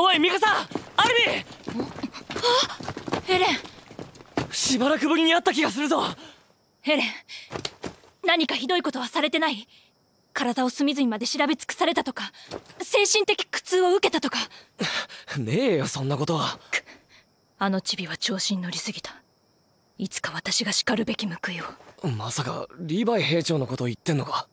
おいミカサアルミあエレンしばらくぶりに会った気がするぞエレン何かひどいことはされてない体を隅々まで調べ尽くされたとか精神的苦痛を受けたとかねえよそんなことはあのチビは調子に乗りすぎたいつか私が叱るべき報いをまさかリヴァイ兵長のこと言ってんのか